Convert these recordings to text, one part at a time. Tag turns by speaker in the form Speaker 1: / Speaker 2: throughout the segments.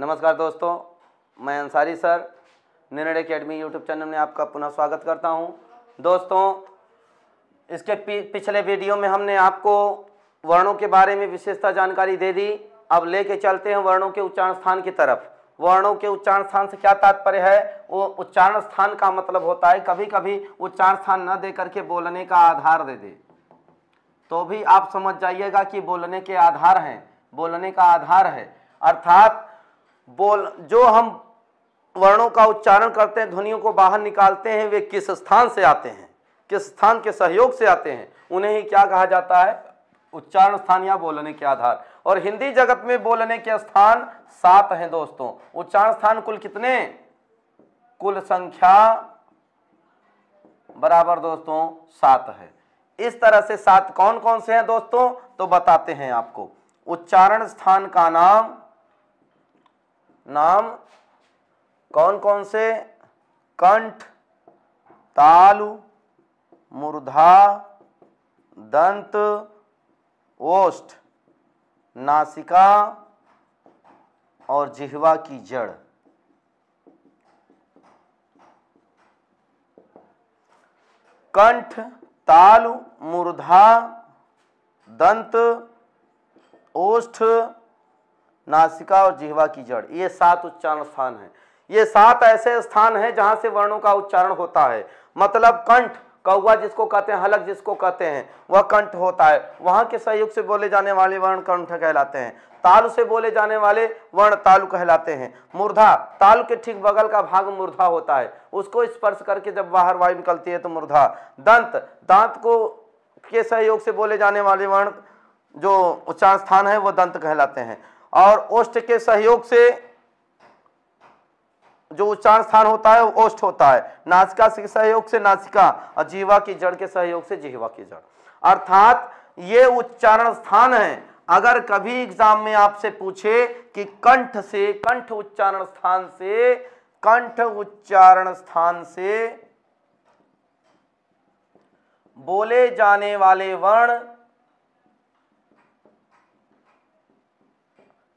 Speaker 1: नमस्कार दोस्तों मैं Ansari sir Nirnay academy YouTube channel में आपका पुनः स्वागत करता हूं दोस्तों इसके पिछले वीडियो में हमने आपको वर्णों के बारे में विशेषता जानकारी दे दी अब लेके चलते हैं वर्णों के उच्चारण स्थान की तरफ वर्णों के उच्चारण स्थान से क्या तात्पर्य है वो उच्चारण स्थान का मतलब होता है कभी कभी उच्चारण स्थान न दे करके बोलने का आधार दे दे तो भी आप समझ जाइएगा कि बोलने के आधार हैं बोलने का आधार है अर्थात बोल जो हम वर्णों का उच्चारण करते हैं ध्वनियों को बाहर निकालते हैं वे किस स्थान से आते हैं किस स्थान के सहयोग से आते हैं उन्हें ही क्या कहा जाता है उच्चारण स्थान या बोलने के आधार और हिंदी जगत में बोलने के स्थान सात हैं दोस्तों उच्चारण स्थान कुल कितने कुल संख्या बराबर दोस्तों सात है इस तरह से सात कौन कौन से हैं दोस्तों तो बताते हैं आपको उच्चारण स्थान का नाम नाम कौन कौन से कंठ तालु मुर्धा दंत ओष्ठ नासिका और जिहवा की जड़ कंठ ताल मुर्धा दंत ओष्ठ नासिका और जिहवा की जड़ ये सात उच्चारण स्थान हैं ये सात ऐसे स्थान हैं जहाँ से वर्णों का उच्चारण होता है मतलब कंठ कौवा जिसको कहते हैं हलक जिसको कहते हैं वह कंठ होता है वहाँ के सहयोग से बोले जाने वाले वर्ण कंठ कहलाते हैं ताल से बोले जाने वाले वर्ण तालु कहलाते हैं मूर्धा ताल के ठीक बगल का भाग मुर्धा होता है उसको स्पर्श करके जब बाहर वायु निकलती है तो मूर्धा दंत दांत को के सहयोग से बोले जाने वाले वर्ण जो उच्चारण स्थान है वो दंत कहलाते हैं और ओष्ट के सहयोग से जो उच्चारण स्थान होता है वो होता है नासिका के सहयोग से नासिका और जीवा की जड़ के सहयोग से जीवा की जड़ अर्थात ये उच्चारण स्थान है अगर कभी एग्जाम में आपसे पूछे कि कंठ से कंठ उच्चारण स्थान से कंठ उच्चारण स्थान से बोले जाने वाले वर्ण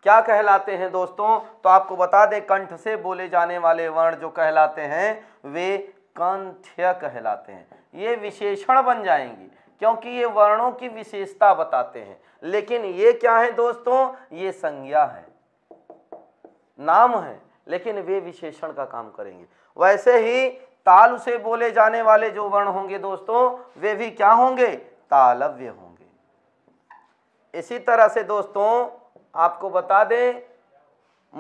Speaker 1: क्या कहलाते हैं दोस्तों तो आपको बता दें कंठ से बोले जाने वाले वर्ण जो कहलाते हैं वे कंठ्य कहलाते हैं ये विशेषण बन जाएंगे क्योंकि ये वर्णों की विशेषता बताते हैं लेकिन ये क्या है दोस्तों ये संज्ञा है नाम है लेकिन वे विशेषण का काम करेंगे वैसे ही ताल से बोले जाने वाले जो वर्ण होंगे दोस्तों वे भी क्या होंगे तालव्य होंगे इसी तरह से दोस्तों आपको बता दें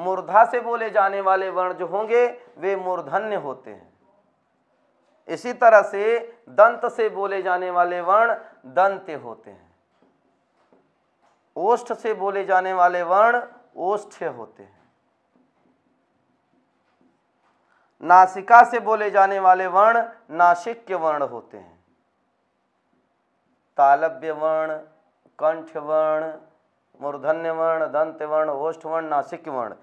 Speaker 1: मूर्धा से बोले जाने वाले वर्ण जो होंगे वे मूर्धन्य होते हैं इसी तरह से दंत से बोले जाने वाले वर्ण दंते होते हैं ओष्ठ से बोले जाने वाले वर्ण ओष्ठ्य होते हैं नासिका से बोले जाने वाले वर्ण नासिक्य वर्ण होते हैं तालव्य वर्ण कंठ वर्ण मूर्धन्य वर्ण दंत वर्ण ओष्ठ वर्ण नासिक वर्ण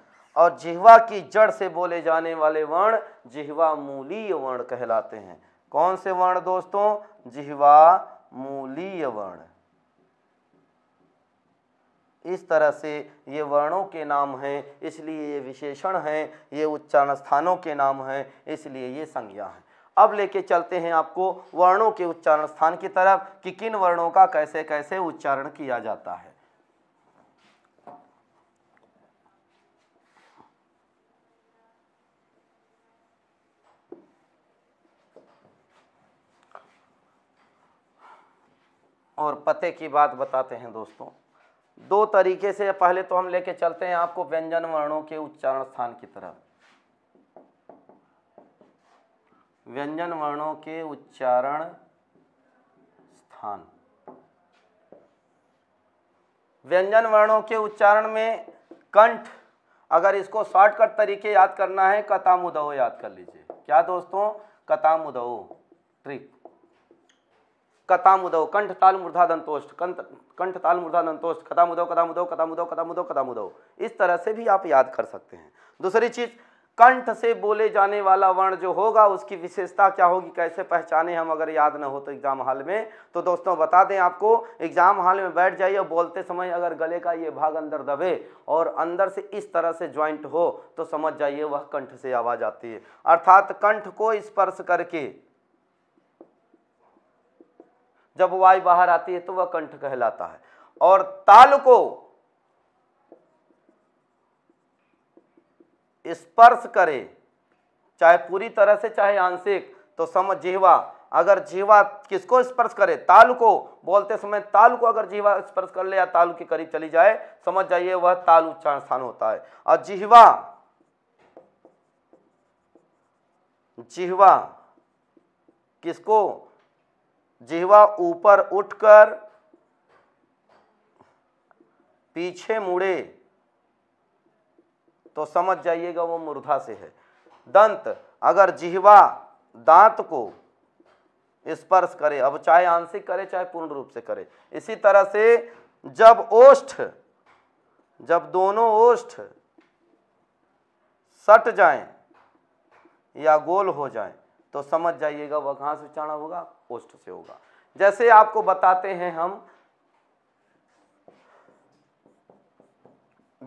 Speaker 1: और जिहवा की जड़ से बोले जाने वाले वर्ण जिहवा मूलीय वर्ण कहलाते हैं कौन से वर्ण दोस्तों जिहवा मूलीय वर्ण इस तरह से ये वर्णों के नाम हैं इसलिए ये विशेषण हैं ये उच्चारण स्थानों के नाम हैं इसलिए ये संज्ञा हैं अब लेके चलते हैं आपको वर्णों के उच्चारण स्थान की तरफ कि किन वर्णों का कैसे कैसे उच्चारण किया जाता है और पते की बात बताते हैं दोस्तों दो तरीके से पहले तो हम लेके चलते हैं आपको व्यंजन वर्णों के उच्चारण स्थान की तरफ व्यंजन वर्णों के उच्चारण स्थान व्यंजन वर्णों के उच्चारण में कंठ अगर इसको शॉर्टकट तरीके याद करना है कतामुदो याद कर लीजिए क्या दोस्तों कतामुदो ट्रिक कतामुदव कंठ ताल मूर्धा दंतोष्ठ कंठ कंठ ताल मूर्धा दंतोष्ठ उदो कतामुदव उदो कतामुदव उदो इस तरह से भी आप याद कर सकते हैं दूसरी चीज़ कंठ से बोले जाने वाला वर्ण जो होगा उसकी विशेषता क्या होगी कैसे पहचाने हम अगर याद ना हो तो एग्ज़ाम हॉल में तो दोस्तों बता दें आपको एग्ज़ाम हॉल में बैठ जाइए बोलते समय अगर गले का ये भाग अंदर दबे और अंदर से इस तरह से ज्वाइंट हो तो समझ जाइए वह कंठ से आवाज़ आती है अर्थात कंठ को स्पर्श करके जब वायु बाहर आती है तो वह कंठ कहलाता है और ताल को स्पर्श करे चाहे पूरी तरह से चाहे आंशिक तो समझ जिहवा अगर जीवा किसको स्पर्श करे ताल को बोलते समय ताल को अगर जीवा स्पर्श कर ले या ताल के करीब चली जाए समझ जाइए वह ताल उच्चारण स्थान होता है और जिहवा जिहवा किसको जिहवा ऊपर उठकर पीछे मुड़े तो समझ जाइएगा वो मूर्धा से है दंत अगर जिहवा दांत को स्पर्श करे अब चाहे आंशिक करे चाहे पूर्ण रूप से करे इसी तरह से जब ओष्ठ जब दोनों ओष्ठ सट जाएं या गोल हो जाएं तो समझ जाइएगा वह कहाँ से उच्चारण होगा ओष्ठ से होगा जैसे आपको बताते हैं हम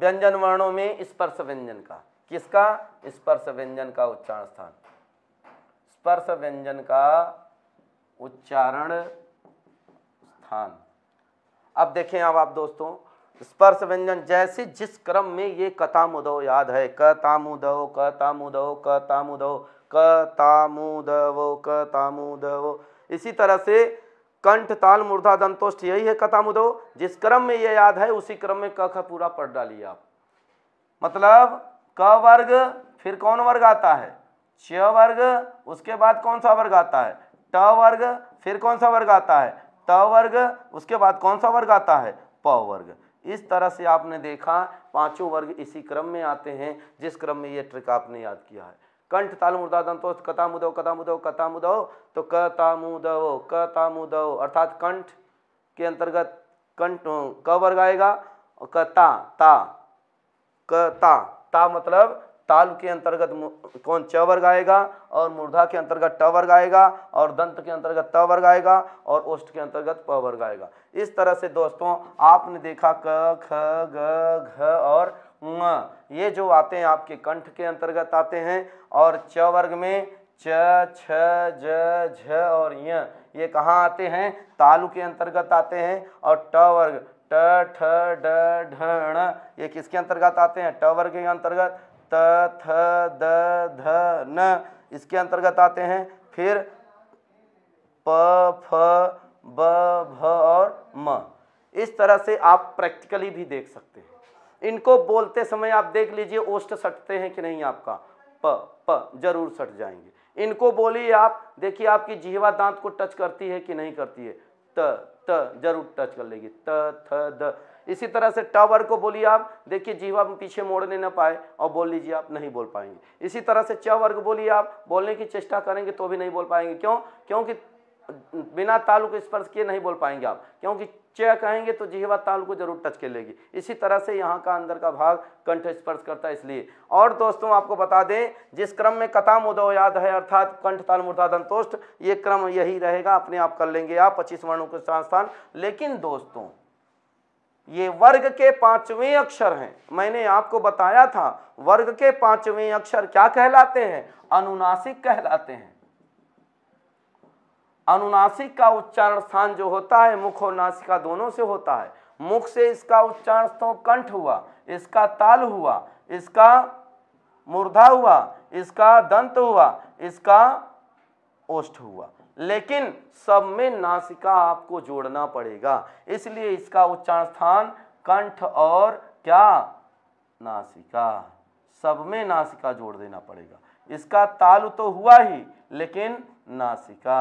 Speaker 1: व्यंजन वर्णों में स्पर्श व्यंजन का किसका स्पर्श व्यंजन का उच्चारण स्थान स्पर्श व्यंजन का उच्चारण स्थान अब देखें अब आप दोस्तों स्पर्श व्यंजन जैसे जिस क्रम में ये कतामुदो याद है कतामुदो कतामुदो कतामुदो क तामुदवो क तामुदवो इसी तरह से कंठ ताल मूर्धा दंतोष्ठ यही है कतामुदो जिस क्रम में ये याद है उसी क्रम में क ख पूरा पढ़ डालिए आप मतलब क वर्ग फिर कौन वर्ग आता है च वर्ग उसके बाद कौन सा वर्ग आता है ट वर्ग फिर कौन सा वर्ग आता है त वर्ग उसके बाद कौन सा वर्ग आता है प वर्ग इस तरह से आपने देखा पांचों वर्ग इसी क्रम में आते हैं जिस क्रम में ये ट्रिक आपने याद किया है कंठ तालमुर्दा दंतोस्त कतामुदव कतामुदव कतामुदव तो कतामुदव कतामुदव अर्थात कंठ के अंतर्गत कंठ क वर्ग आएगा कता ता कता ता मतलब ताल के अंतर्गत कौन च वर्ग आएगा और मूर्धा के अंतर्गत ट वर्ग आएगा और दंत के अंतर्गत त वर्ग आएगा और ओष्ट के अंतर्गत प वर्ग आएगा इस तरह से दोस्तों आपने देखा क ख ग घ और ये जो आते हैं आपके कंठ के अंतर्गत आते हैं और च वर्ग में च छ ज झ और य ये कहाँ आते हैं तालु के अंतर्गत आते हैं और ट वर्ग ट ठ ड ढ ये किसके अंतर्गत आते हैं ट वर्ग के अंतर्गत त थ द ध न इसके अंतर्गत आते हैं फिर प फ ब भ और म इस तरह से आप प्रैक्टिकली भी देख सकते हैं इनको बोलते समय आप देख लीजिए ओष्ट सटते हैं कि नहीं आपका प प जरूर सट जाएंगे इनको बोलिए आप देखिए आपकी जीवा दांत को टच करती है कि नहीं करती है त त जरूर टच कर लेगी त थ द इसी तरह से टावर को बोलिए आप देखिए जीवा पीछे मोड़ने ना पाए और बोल लीजिए आप नहीं बोल पाएंगे इसी तरह से च वर्ग बोलिए आप बोलने की चेष्टा करेंगे तो भी नहीं बोल पाएंगे क्यों क्योंकि बिना तालु को स्पर्श किए नहीं बोल पाएंगे आप क्योंकि चय कहेंगे तो जिहवा तालु को जरूर टच कर लेगी इसी तरह से यहाँ का अंदर का भाग कंठ स्पर्श करता है इसलिए और दोस्तों आपको बता दें जिस क्रम में कथाम उदो याद है अर्थात कंठ ताल मूर्धादंतोष्ट ये क्रम यही रहेगा अपने आप कर लेंगे आप पच्चीस वर्णों के स्थान लेकिन दोस्तों ये वर्ग के पांचवें अक्षर हैं मैंने आपको बताया था वर्ग के पांचवें अक्षर क्या कहलाते हैं अनुनासिक कहलाते हैं अनुनासिक का उच्चारण स्थान जो होता है मुख और नासिका दोनों से होता है मुख से इसका उच्चारण तो कंठ हुआ इसका ताल हुआ इसका मूर्धा हुआ इसका दंत हुआ इसका ओष्ठ हुआ लेकिन सब में नासिका आपको जोड़ना पड़ेगा इसलिए इसका उच्चारण स्थान कंठ और क्या नासिका सब में नासिका जोड़ देना पड़ेगा इसका ताल तो हुआ ही लेकिन नासिका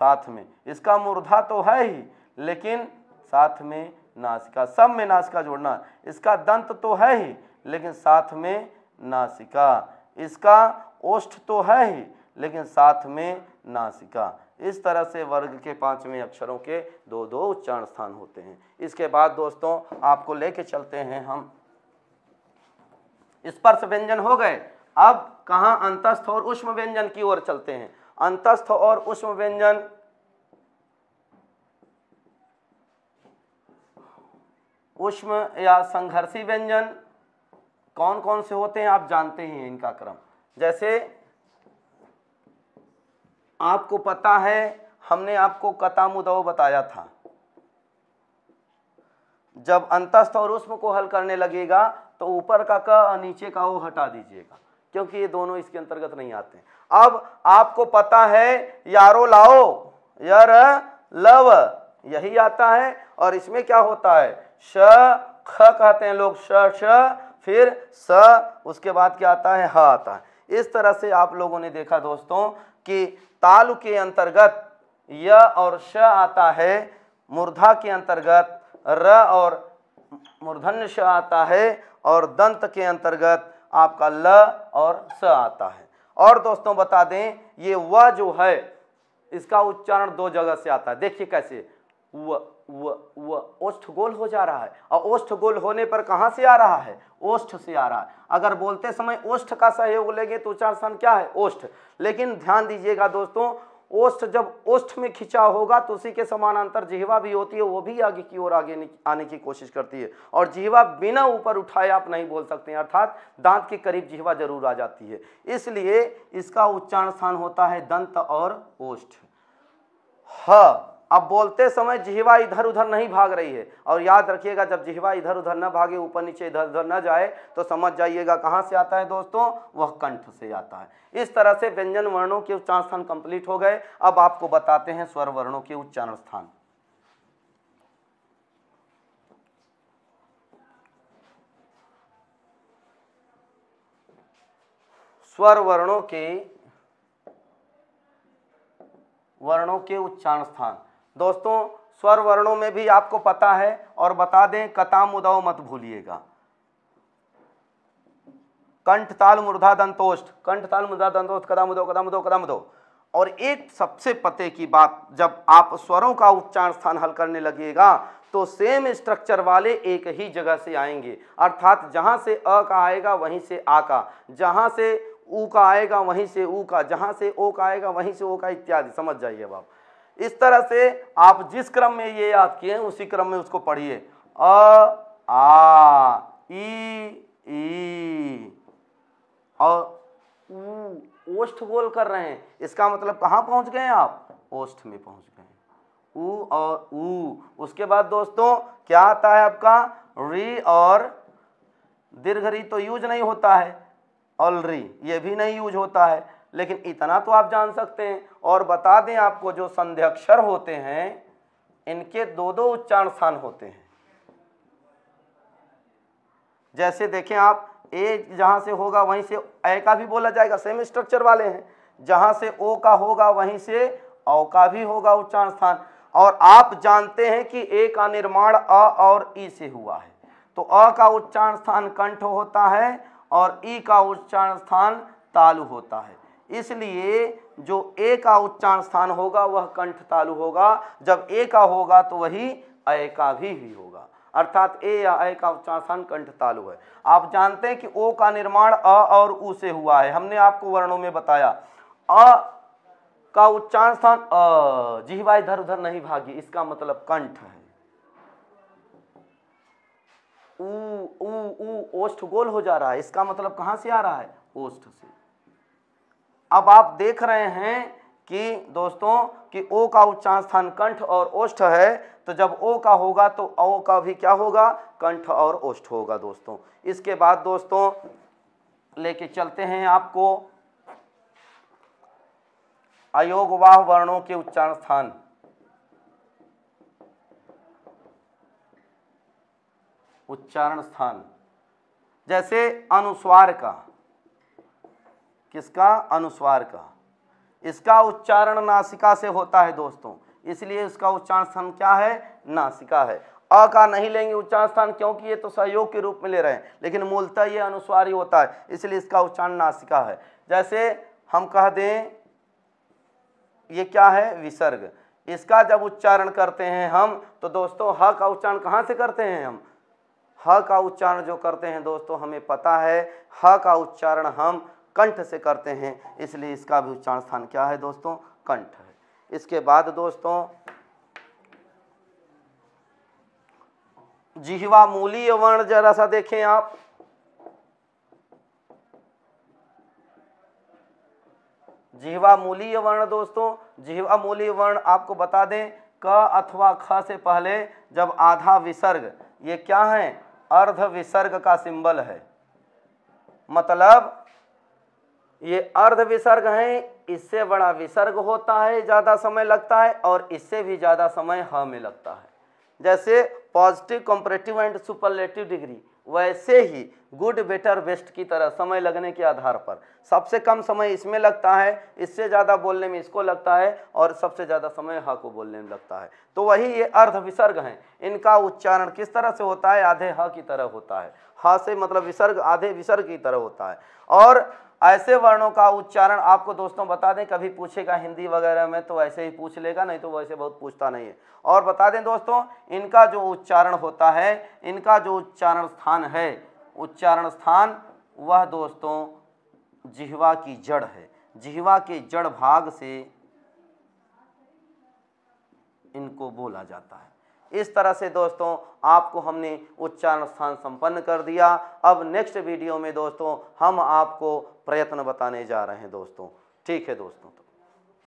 Speaker 1: साथ में इसका मुर्धा तो है ही लेकिन साथ में नासिका सब में नासिका जोड़ना इसका दंत तो है ही लेकिन साथ में नासिका इसका ओष्ठ तो है ही लेकिन साथ में नासिका इस तरह से वर्ग के पांचवें अक्षरों के दो दो उच्चारण स्थान होते हैं इसके बाद दोस्तों आपको लेके चलते हैं हम स्पर्श व्यंजन हो गए अब कहाँ अंतस्थ और उष्म व्यंजन की ओर चलते हैं अंतस्थ और उष्म व्यंजन उष्म या संघर्षी व्यंजन कौन कौन से होते हैं आप जानते ही हैं इनका क्रम जैसे आपको पता है हमने आपको कतामुदव बताया था जब अंतस्थ और उष्म को हल करने लगेगा तो ऊपर का क नीचे का ओ हटा दीजिएगा क्योंकि ये दोनों इसके अंतर्गत नहीं आते अब आपको पता है यारो लाओ यार लव यही आता है और इसमें क्या होता है श ख कहते हैं लोग श श फिर स उसके बाद क्या आता है ह आता है इस तरह से आप लोगों ने देखा दोस्तों कि ताल के अंतर्गत य और श आता है मूर्धा के अंतर्गत र और मूर्धन्य श आता है और दंत के अंतर्गत आपका ल और स आता है और दोस्तों बता दें ये व जो है इसका उच्चारण दो जगह से आता है देखिए कैसे व व व ओष्ठ गोल हो जा रहा है और ओष्ठ गोल होने पर कहाँ से आ रहा है ओष्ठ से आ रहा है अगर बोलते समय ओष्ठ का सहयोग लेंगे तो उच्चारण क्या है ओष्ठ लेकिन ध्यान दीजिएगा दोस्तों ओष्ठ जब ओष्ठ में खिंचा होगा तो उसी के समानांतर जिहवा भी होती है वो भी आगे की ओर आगे आने की कोशिश करती है और जिहवा बिना ऊपर उठाए आप नहीं बोल सकते हैं अर्थात दांत के करीब जिहवा जरूर आ जाती है इसलिए इसका उच्चारण स्थान होता है दंत और ओष्ठ ह अब बोलते समय जिहवा इधर उधर नहीं भाग रही है और याद रखिएगा जब जिहवा इधर उधर ना भागे ऊपर नीचे इधर उधर ना जाए तो समझ जाइएगा कहाँ से आता है दोस्तों वह कंठ से आता है इस तरह से व्यंजन वर्णों के उच्चारण स्थान कंप्लीट हो गए अब आपको बताते हैं स्वर वर्णों के उच्चारण स्थान स्वर वर्णों के वर्णों के उच्चारण स्थान दोस्तों स्वर वर्णों में भी आपको पता है और बता दें कताम उदाव मत भूलिएगा कंठ ताल मुर्धा दंतोष्ट कंठ ताल मुर्धा दंतोष्ट कदम उदो कदम उदो कदम उदो और एक सबसे पते की बात जब आप स्वरों का उच्चारण स्थान हल करने लगेगा तो सेम स्ट्रक्चर वाले एक ही जगह से आएंगे अर्थात जहां से अ का आएगा वहीं से आ का जहां से ऊ का आएगा वहीं से ऊ का जहां से ओ का आएगा वहीं से ओ का इत्यादि समझ जाइए अब आप इस तरह से आप जिस क्रम में ये याद किए उसी क्रम में उसको पढ़िए अ आ ई ई और ओष्ठ गोल कर रहे हैं इसका मतलब कहाँ पहुँच गए आप ओष्ठ में पहुँच गए ऊ और ऊ उसके बाद दोस्तों क्या आता है आपका री और दीर्घ री तो यूज नहीं होता है री ये भी नहीं यूज होता है लेकिन इतना तो आप जान सकते हैं और बता दें आपको जो संध्याक्षर होते हैं इनके दो दो उच्चारण स्थान होते हैं जैसे देखें आप ए जहाँ से होगा वहीं से ए का भी बोला जाएगा सेम स्ट्रक्चर वाले हैं जहाँ से ओ का होगा वहीं से औ का भी होगा उच्चारण स्थान और आप जानते हैं कि ए का निर्माण अ और ई से हुआ है तो अ का उच्चारण स्थान कंठ होता है और ई का उच्चारण स्थान तालु होता है इसलिए जो ए का उच्चारण स्थान होगा वह कंठ तालु होगा जब ए का होगा तो वही अय का भी ही होगा अर्थात ए या अय का उच्चारण स्थान कंठ तालु है आप जानते हैं कि ओ का निर्माण अ और उ से हुआ है हमने आपको वर्णों में बताया अ का उच्चारण स्थान अ जिहवा इधर उधर नहीं भागी इसका मतलब कंठ है उ, उ, उ, ओष्ठ गोल हो जा रहा है इसका मतलब कहां से आ रहा है ओष्ठ से अब आप देख रहे हैं कि दोस्तों कि ओ का उच्चारण स्थान कंठ और ओष्ठ है तो जब ओ का होगा तो ओ का भी क्या होगा कंठ और ओष्ठ होगा दोस्तों इसके बाद दोस्तों लेके चलते हैं आपको अयोगवाह वर्णों के उच्चारण स्थान उच्चारण स्थान जैसे अनुस्वार का किसका अनुस्वार का इसका उच्चारण नासिका से होता है दोस्तों इसलिए इसका उच्चारण स्थान क्या है नासिका है अ का नहीं लेंगे उच्चारण स्थान क्योंकि ये तो सहयोग के रूप में ले रहे हैं लेकिन मूलतः ये अनुस्वार ही होता है इसलिए इसका उच्चारण नासिका है जैसे हम कह दें ये क्या है विसर्ग इसका जब उच्चारण करते हैं हम तो दोस्तों ह का उच्चारण कहाँ से करते हैं हम ह का उच्चारण जो करते हैं दोस्तों हमें पता है ह का उच्चारण हम कंठ से करते हैं इसलिए इसका भी उच्चारण स्थान क्या है दोस्तों कंठ है इसके बाद दोस्तों जिहवा मूली वर्ण जरा सा देखें आप जिहवा मूली वर्ण दोस्तों जिहवा मूली वर्ण आपको बता दें क अथवा ख से पहले जब आधा विसर्ग ये क्या है अर्ध विसर्ग का सिंबल है मतलब ये अर्ध विसर्ग हैं इससे बड़ा विसर्ग होता है ज़्यादा समय लगता है और इससे भी ज़्यादा समय ह में लगता है जैसे positive comparative and superlative degree वैसे ही गुड बेटर बेस्ट की तरह समय लगने के आधार पर सबसे कम समय इसमें लगता है इससे ज़्यादा बोलने में इसको लगता है और सबसे ज़्यादा समय हा को बोलने में लगता है तो वही ये अर्ध विसर्ग हैं इनका उच्चारण किस तरह से होता है आधे ह की तरह होता है हा से मतलब विसर्ग आधे विसर्ग की तरह होता है और ऐसे वर्णों का उच्चारण आपको दोस्तों बता दें कभी पूछेगा हिंदी वगैरह में तो ऐसे ही पूछ लेगा नहीं तो वैसे बहुत पूछता नहीं है और बता दें दोस्तों इनका जो उच्चारण होता है इनका जो उच्चारण स्थान है उच्चारण स्थान वह दोस्तों जिहवा की जड़ है जिहवा के जड़ भाग से इनको बोला जाता है इस तरह से दोस्तों आपको हमने उच्चारण स्थान संपन्न कर दिया अब नेक्स्ट वीडियो में दोस्तों हम आपको प्रयत्न बताने जा रहे हैं दोस्तों ठीक है दोस्तों तो